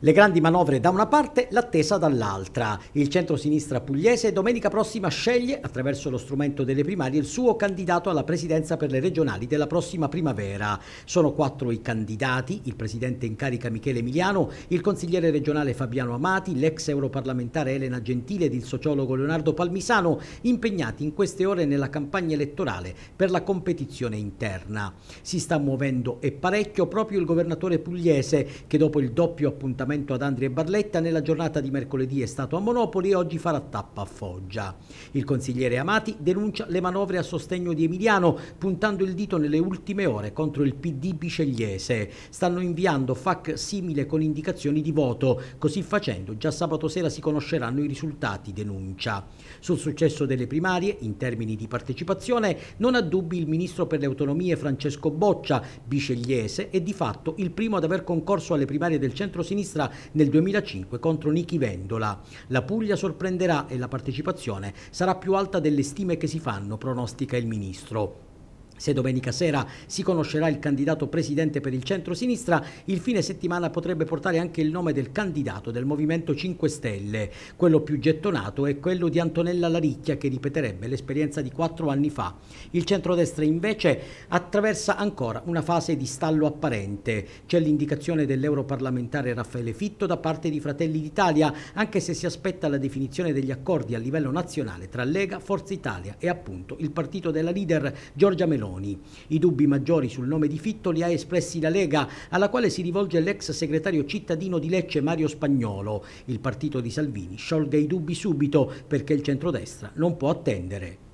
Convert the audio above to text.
Le grandi manovre da una parte, l'attesa dall'altra. Il centro-sinistra pugliese domenica prossima sceglie, attraverso lo strumento delle primarie, il suo candidato alla presidenza per le regionali della prossima primavera. Sono quattro i candidati, il presidente in carica Michele Emiliano, il consigliere regionale Fabiano Amati, l'ex europarlamentare Elena Gentile ed il sociologo Leonardo Palmisano, impegnati in queste ore nella campagna elettorale per la competizione interna. Si sta muovendo e parecchio proprio il governatore pugliese, che dopo il doppio appuntamento appuntamento ad Andri e Barletta nella giornata di mercoledì è stato a Monopoli e oggi farà tappa a Foggia. Il consigliere Amati denuncia le manovre a sostegno di Emiliano puntando il dito nelle ultime ore contro il PD bicegliese. Stanno inviando FAC simile con indicazioni di voto, così facendo già sabato sera si conosceranno i risultati, denuncia. Sul successo delle primarie, in termini di partecipazione, non ha dubbi il ministro per le autonomie Francesco Boccia, bicegliese, e di fatto il primo ad aver concorso alle primarie del centro-sinistra sinistra nel 2005 contro Nichi Vendola. La Puglia sorprenderà e la partecipazione sarà più alta delle stime che si fanno, pronostica il ministro. Se domenica sera si conoscerà il candidato presidente per il centro-sinistra, il fine settimana potrebbe portare anche il nome del candidato del Movimento 5 Stelle. Quello più gettonato è quello di Antonella Laricchia che ripeterebbe l'esperienza di quattro anni fa. Il centrodestra invece attraversa ancora una fase di stallo apparente. C'è l'indicazione dell'europarlamentare Raffaele Fitto da parte di Fratelli d'Italia, anche se si aspetta la definizione degli accordi a livello nazionale tra Lega, Forza Italia e appunto il partito della leader Giorgia Meloni Meloni. I dubbi maggiori sul nome di Fitto li ha espressi la Lega, alla quale si rivolge l'ex segretario cittadino di Lecce Mario Spagnolo. Il partito di Salvini sciolga i dubbi subito perché il centrodestra non può attendere.